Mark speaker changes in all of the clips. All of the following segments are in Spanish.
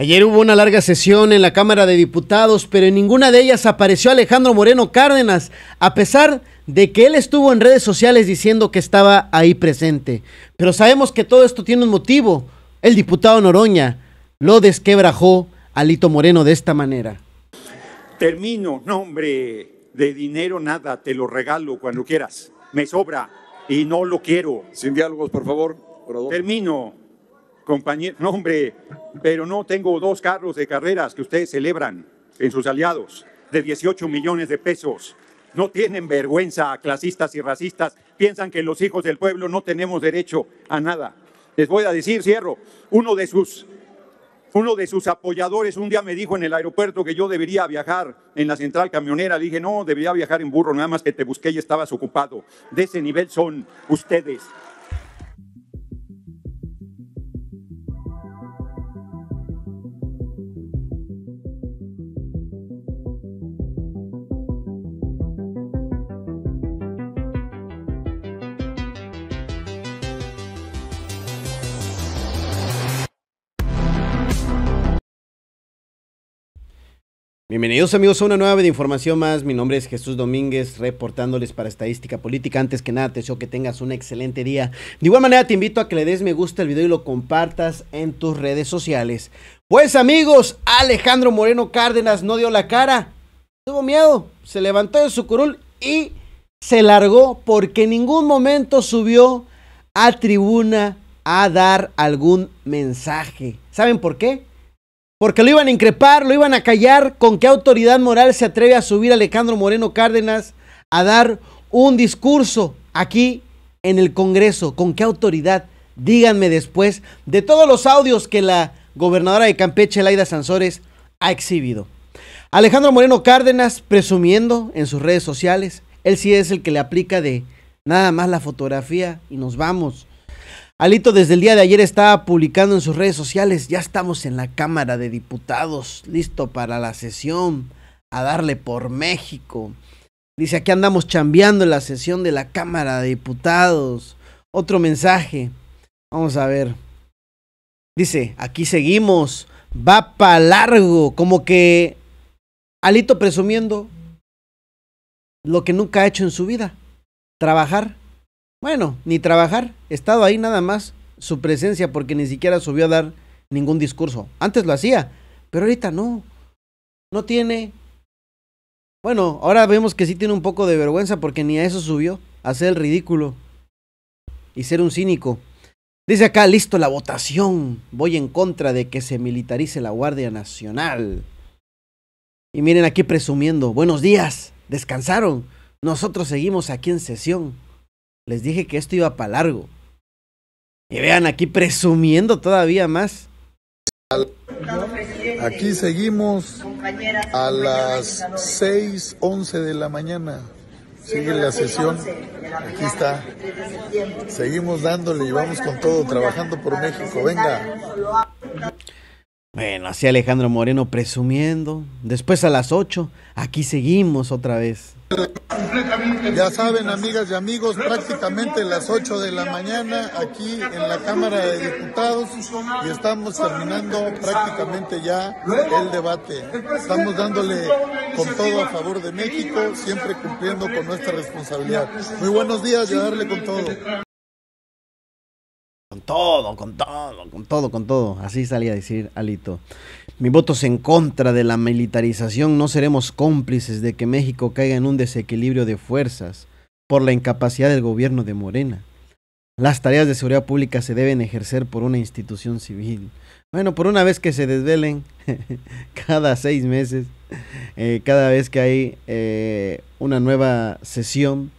Speaker 1: Ayer hubo una larga sesión en la Cámara de Diputados, pero en ninguna de ellas apareció Alejandro Moreno Cárdenas, a pesar de que él estuvo en redes sociales diciendo que estaba ahí presente. Pero sabemos que todo esto tiene un motivo. El diputado Noroña lo desquebrajó a Lito Moreno de esta manera.
Speaker 2: Termino, nombre de dinero nada, te lo regalo cuando quieras. Me sobra y no lo quiero. Sin diálogos, por favor. Termino compañero, no hombre, pero no tengo dos carros de carreras que ustedes celebran en sus aliados de 18 millones de pesos. No tienen vergüenza, clasistas y racistas. Piensan que los hijos del pueblo no tenemos derecho a nada. Les voy a decir, cierro, uno de sus, uno de sus apoyadores un día me dijo en el aeropuerto que yo debería viajar en la central camionera. Le dije, no, debería viajar en burro, nada más que te busqué y estabas ocupado. De ese nivel son ustedes.
Speaker 1: Bienvenidos amigos a una nueva de información más. Mi nombre es Jesús Domínguez, reportándoles para Estadística Política. Antes que nada, te deseo que tengas un excelente día. De igual manera, te invito a que le des me gusta al video y lo compartas en tus redes sociales. Pues amigos, Alejandro Moreno Cárdenas no dio la cara. Tuvo miedo, se levantó de su curul y se largó porque en ningún momento subió a tribuna a dar algún mensaje. ¿Saben por qué? porque lo iban a increpar, lo iban a callar. ¿Con qué autoridad moral se atreve a subir Alejandro Moreno Cárdenas a dar un discurso aquí en el Congreso? ¿Con qué autoridad? Díganme después de todos los audios que la gobernadora de Campeche, Laida Sansores, ha exhibido. Alejandro Moreno Cárdenas presumiendo en sus redes sociales, él sí es el que le aplica de nada más la fotografía y nos vamos. Alito desde el día de ayer estaba publicando en sus redes sociales, ya estamos en la Cámara de Diputados, listo para la sesión, a darle por México. Dice, aquí andamos chambeando en la sesión de la Cámara de Diputados. Otro mensaje, vamos a ver. Dice, aquí seguimos, va para largo, como que Alito presumiendo lo que nunca ha hecho en su vida, trabajar bueno, ni trabajar, estado ahí nada más su presencia porque ni siquiera subió a dar ningún discurso. Antes lo hacía, pero ahorita no. No tiene... Bueno, ahora vemos que sí tiene un poco de vergüenza porque ni a eso subió, a el ridículo y ser un cínico. Dice acá, listo la votación. Voy en contra de que se militarice la Guardia Nacional. Y miren aquí presumiendo, buenos días, descansaron. Nosotros seguimos aquí en sesión. Les dije que esto iba para largo. Y vean aquí presumiendo todavía más. Aquí seguimos a las 6:11 de la mañana.
Speaker 2: Sigue la sesión. Aquí está. Seguimos
Speaker 1: dándole y vamos con todo, trabajando por México. Venga. Bueno, así Alejandro Moreno presumiendo. Después a las 8, aquí seguimos otra vez. Ya saben, amigas y amigos, prácticamente las 8 de la mañana aquí en la Cámara de Diputados y estamos terminando prácticamente ya el debate. Estamos dándole con todo a favor de México, siempre cumpliendo con nuestra responsabilidad. Muy buenos días y darle con todo. Con todo, con todo, con todo, con todo. Así salía a decir Alito. Mi voto es en contra de la militarización. No seremos cómplices de que México caiga en un desequilibrio de fuerzas por la incapacidad del gobierno de Morena. Las tareas de seguridad pública se deben ejercer por una institución civil. Bueno, por una vez que se desvelen cada seis meses, eh, cada vez que hay eh, una nueva sesión,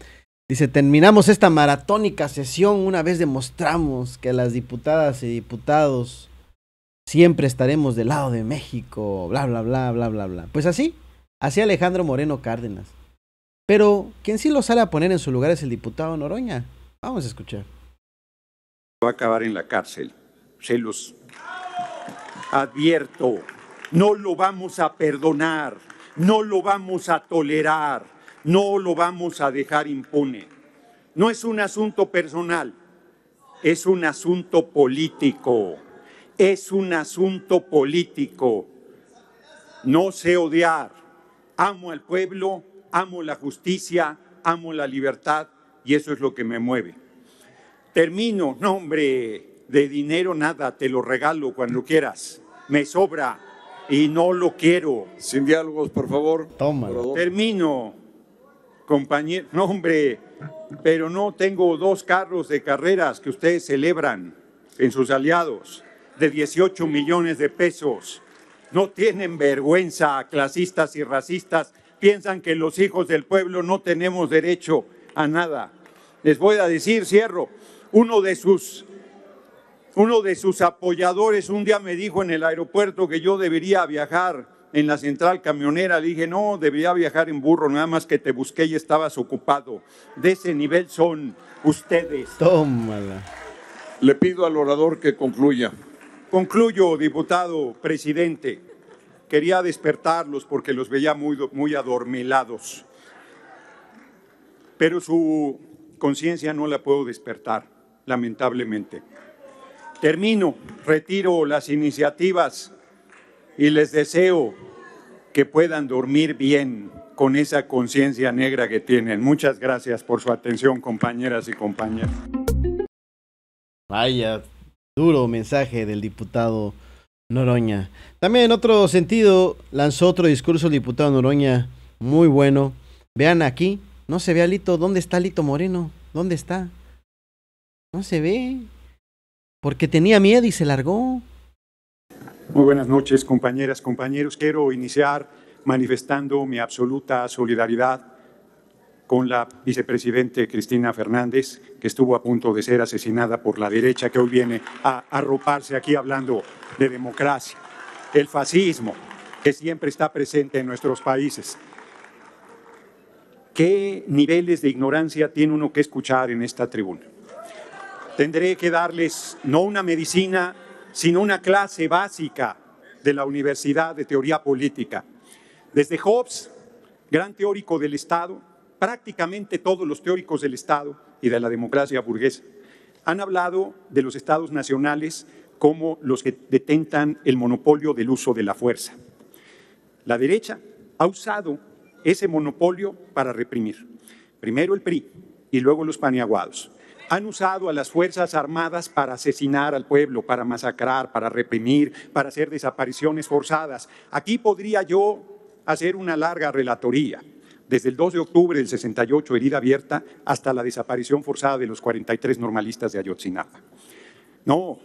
Speaker 1: Dice, terminamos esta maratónica sesión una vez demostramos que las diputadas y diputados siempre estaremos del lado de México, bla, bla, bla, bla, bla, bla. Pues así, así Alejandro Moreno Cárdenas. Pero quien sí lo sale a poner en su lugar es el diputado Noroña. Vamos a escuchar.
Speaker 2: Va a acabar en la cárcel, se los advierto. No lo vamos a perdonar, no lo vamos a tolerar, no lo vamos a dejar impune. No es un asunto personal, es un asunto político es un asunto político. No sé odiar. Amo al pueblo, amo la justicia, amo la libertad y eso es lo que me mueve. Termino, no hombre, de dinero nada, te lo regalo cuando quieras. Me sobra y no lo quiero. Sin diálogos, por favor. Toma. Termino, compañero, no hombre, pero no tengo dos carros de carreras que ustedes celebran en sus aliados de 18 millones de pesos. No tienen vergüenza, clasistas y racistas. Piensan que los hijos del pueblo no tenemos derecho a nada. Les voy a decir, cierro, uno de sus uno de sus apoyadores un día me dijo en el aeropuerto que yo debería viajar en la central camionera. dije, no, debería viajar en burro, nada más que te busqué y estabas ocupado. De ese nivel son ustedes. Tómala. Le pido al orador que concluya. Concluyo, diputado presidente. Quería despertarlos porque los veía muy, muy adormelados. Pero su conciencia no la puedo despertar, lamentablemente. Termino, retiro las iniciativas y les deseo que puedan dormir bien con esa conciencia negra que tienen. Muchas gracias por su atención, compañeras y compañeros.
Speaker 1: Vaya, Duro mensaje del diputado Noroña. También en otro sentido, lanzó otro discurso el diputado Noroña, muy bueno. Vean aquí, no se ve a Lito, ¿dónde está Lito Moreno? ¿Dónde está? No se ve. Porque tenía miedo y se largó.
Speaker 2: Muy buenas noches, compañeras, compañeros. Quiero iniciar manifestando mi absoluta solidaridad con la vicepresidente Cristina Fernández, que estuvo a punto de ser asesinada por la derecha que hoy viene a arroparse aquí hablando de democracia. El fascismo, que siempre está presente en nuestros países. ¿Qué niveles de ignorancia tiene uno que escuchar en esta tribuna? Tendré que darles no una medicina, sino una clase básica de la Universidad de Teoría Política. Desde Hobbes, gran teórico del Estado, prácticamente todos los teóricos del Estado y de la democracia burguesa. Han hablado de los estados nacionales como los que detentan el monopolio del uso de la fuerza. La derecha ha usado ese monopolio para reprimir. Primero el PRI y luego los paniaguados. Han usado a las Fuerzas Armadas para asesinar al pueblo, para masacrar, para reprimir, para hacer desapariciones forzadas. Aquí podría yo hacer una larga relatoría desde el 2 de octubre del 68, herida abierta, hasta la desaparición forzada de los 43 normalistas de Ayotzinapa. No,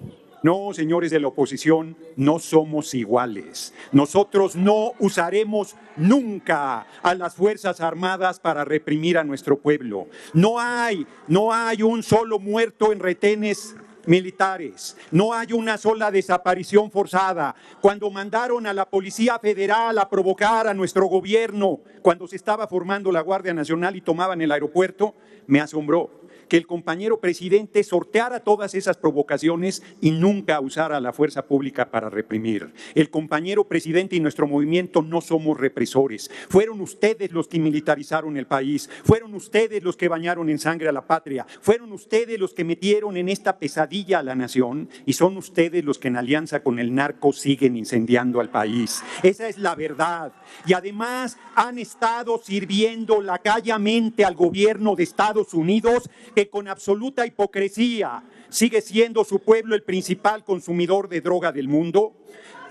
Speaker 2: no, señores de la oposición, no somos iguales. Nosotros no usaremos nunca a las Fuerzas Armadas para reprimir a nuestro pueblo. No hay, no hay un solo muerto en retenes militares. No hay una sola desaparición forzada. Cuando mandaron a la Policía Federal a provocar a nuestro gobierno, cuando se estaba formando la Guardia Nacional y tomaban el aeropuerto, me asombró que el compañero presidente sorteara todas esas provocaciones y nunca usara la fuerza pública para reprimir. El compañero presidente y nuestro movimiento no somos represores. Fueron ustedes los que militarizaron el país, fueron ustedes los que bañaron en sangre a la patria, fueron ustedes los que metieron en esta pesadilla a la nación y son ustedes los que en alianza con el narco siguen incendiando al país. Esa es la verdad. Y además han estado sirviendo lacayamente al gobierno de Estados Unidos que con absoluta hipocresía sigue siendo su pueblo el principal consumidor de droga del mundo?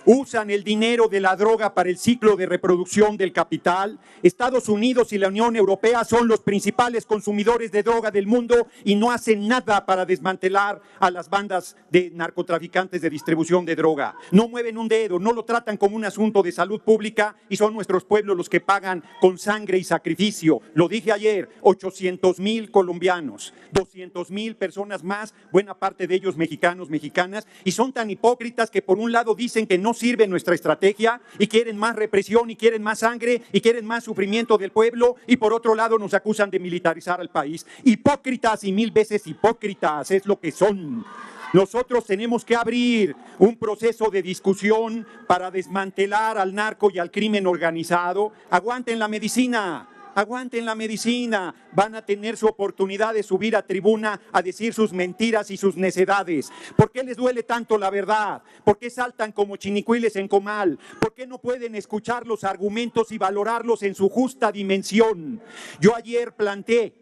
Speaker 2: usan el dinero de la droga para el ciclo de reproducción del capital. Estados Unidos y la Unión Europea son los principales consumidores de droga del mundo y no hacen nada para desmantelar a las bandas de narcotraficantes de distribución de droga. No mueven un dedo, no lo tratan como un asunto de salud pública y son nuestros pueblos los que pagan con sangre y sacrificio. Lo dije ayer, 800 mil colombianos, 200 mil personas más, buena parte de ellos mexicanos, mexicanas, y son tan hipócritas que por un lado dicen que no sirve nuestra estrategia y quieren más represión y quieren más sangre y quieren más sufrimiento del pueblo y por otro lado nos acusan de militarizar al país. Hipócritas y mil veces hipócritas es lo que son. Nosotros tenemos que abrir un proceso de discusión para desmantelar al narco y al crimen organizado. Aguanten la medicina, aguanten la medicina, van a tener su oportunidad de subir a tribuna a decir sus mentiras y sus necedades. ¿Por qué les duele tanto la verdad? ¿Por qué saltan como chinicuiles en comal? ¿Por qué no pueden escuchar los argumentos y valorarlos en su justa dimensión? Yo ayer planteé,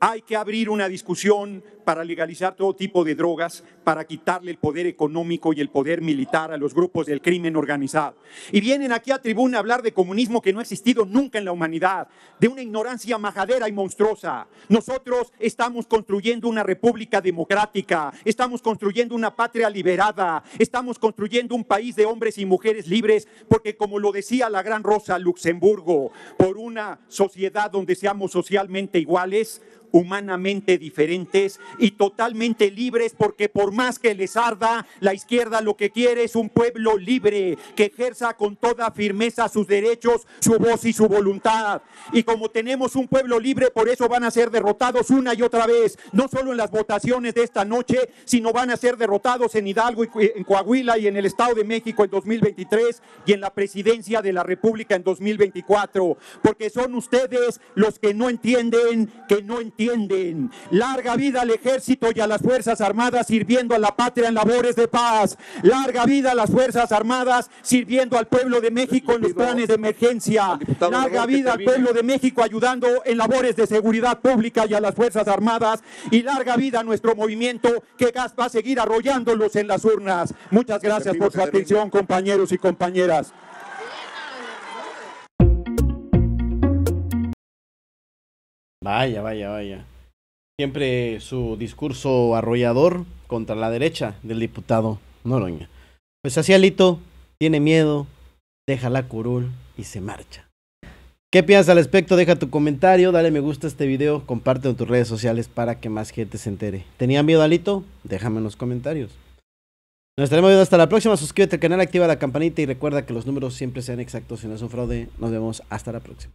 Speaker 2: hay que abrir una discusión para legalizar todo tipo de drogas, para quitarle el poder económico y el poder militar a los grupos del crimen organizado. Y vienen aquí a tribuna a hablar de comunismo que no ha existido nunca en la humanidad, de una ignorancia majadera y monstruosa. Nosotros estamos construyendo una república democrática, estamos construyendo una patria liberada, estamos construyendo un país de hombres y mujeres libres, porque como lo decía la gran Rosa Luxemburgo, por una sociedad donde seamos socialmente iguales, humanamente diferentes y totalmente libres, porque por más que les arda, la izquierda lo que quiere es un pueblo libre que ejerza con toda firmeza sus derechos, su voz y su voluntad. Y como tenemos un pueblo libre, por eso van a ser derrotados una y otra vez, no solo en las votaciones de esta noche, sino van a ser derrotados en Hidalgo y en Coahuila y en el Estado de México en 2023 y en la presidencia de la República en 2024, porque son ustedes los que no entienden, que no entienden. Larga vida al ejército y a las Fuerzas Armadas sirviendo a la patria en labores de paz. Larga vida a las Fuerzas Armadas sirviendo al pueblo de México en los planes de emergencia. Larga vida al pueblo de México ayudando en labores de seguridad pública y a las Fuerzas Armadas. Y larga vida a nuestro movimiento que va a seguir arrollándolos en las urnas. Muchas gracias por su atención, compañeros y compañeras.
Speaker 1: Vaya, vaya, vaya. Siempre su discurso arrollador contra la derecha del diputado Noroña. Pues así Alito tiene miedo, deja la curul y se marcha. ¿Qué piensas al respecto? Deja tu comentario, dale me gusta a este video, compártelo en tus redes sociales para que más gente se entere. ¿Tenían miedo Alito? Déjame en los comentarios. Nos estaremos viendo hasta la próxima. Suscríbete al canal, activa la campanita y recuerda que los números siempre sean exactos y no es un fraude. Nos vemos hasta la próxima.